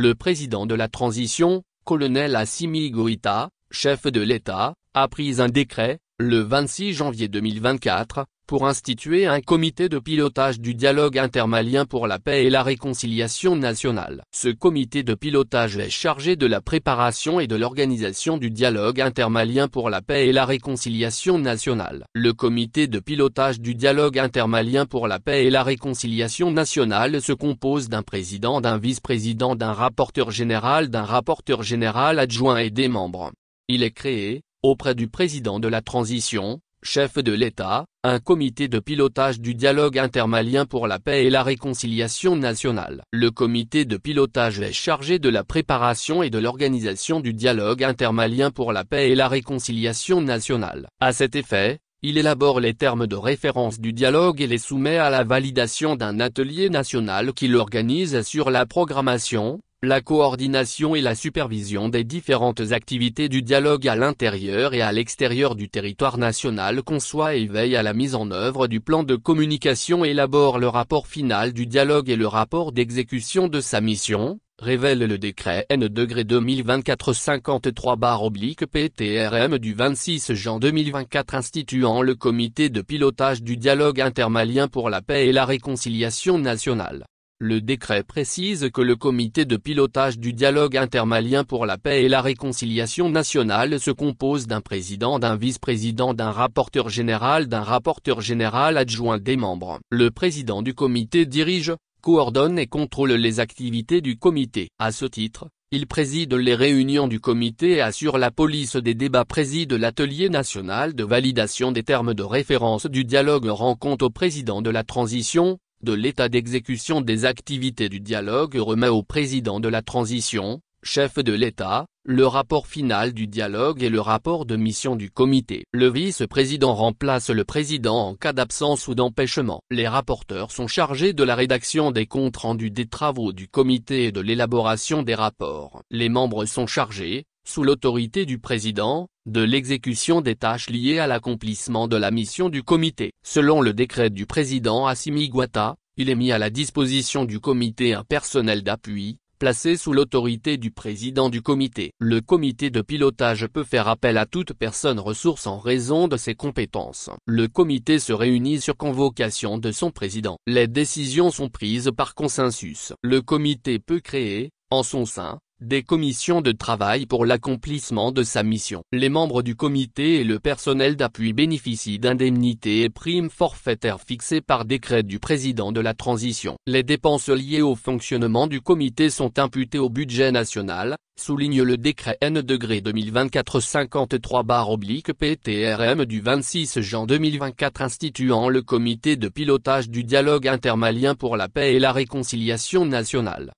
Le président de la transition, colonel Assimi Goïta, chef de l'État, a pris un décret, le 26 janvier 2024, pour instituer un comité de pilotage du dialogue intermalien pour la paix et la réconciliation nationale. Ce comité de pilotage est chargé de la préparation et de l'organisation du dialogue intermalien pour la paix et la réconciliation nationale. Le comité de pilotage du dialogue intermalien pour la paix et la réconciliation nationale se compose d'un président, d'un vice-président, d'un rapporteur général, d'un rapporteur général adjoint et des membres. Il est créé, auprès du président de la transition, chef de l'État, un comité de pilotage du dialogue intermalien pour la paix et la réconciliation nationale. Le comité de pilotage est chargé de la préparation et de l'organisation du dialogue intermalien pour la paix et la réconciliation nationale. À cet effet, il élabore les termes de référence du dialogue et les soumet à la validation d'un atelier national qui l'organise sur la programmation, la coordination et la supervision des différentes activités du dialogue à l'intérieur et à l'extérieur du territoire national conçoit et veille à la mise en œuvre du plan de communication élabore le rapport final du dialogue et le rapport d'exécution de sa mission, révèle le décret N 2024-53-PTRM du 26 juin 2024 instituant le comité de pilotage du dialogue intermalien pour la paix et la réconciliation nationale. Le décret précise que le comité de pilotage du dialogue intermalien pour la paix et la réconciliation nationale se compose d'un président d'un vice-président d'un rapporteur général d'un rapporteur général adjoint des membres. Le président du comité dirige, coordonne et contrôle les activités du comité. À ce titre, il préside les réunions du comité et assure la police des débats préside l'atelier national de validation des termes de référence du dialogue rencontre au président de la transition, de l'état d'exécution des activités du dialogue remet au président de la transition, chef de l'État, le rapport final du dialogue et le rapport de mission du comité. Le vice-président remplace le président en cas d'absence ou d'empêchement. Les rapporteurs sont chargés de la rédaction des comptes rendus des travaux du comité et de l'élaboration des rapports. Les membres sont chargés, sous l'autorité du président, de l'exécution des tâches liées à l'accomplissement de la mission du comité. Selon le décret du président Assimi Gwata, il est mis à la disposition du comité un personnel d'appui, placé sous l'autorité du président du comité. Le comité de pilotage peut faire appel à toute personne ressource en raison de ses compétences. Le comité se réunit sur convocation de son président. Les décisions sont prises par consensus. Le comité peut créer, en son sein, des commissions de travail pour l'accomplissement de sa mission. Les membres du comité et le personnel d'appui bénéficient d'indemnités et primes forfaitaires fixées par décret du président de la transition. Les dépenses liées au fonctionnement du comité sont imputées au budget national, souligne le décret N 2024-53 PTRM du 26 juin 2024 instituant le comité de pilotage du dialogue intermalien pour la paix et la réconciliation nationale.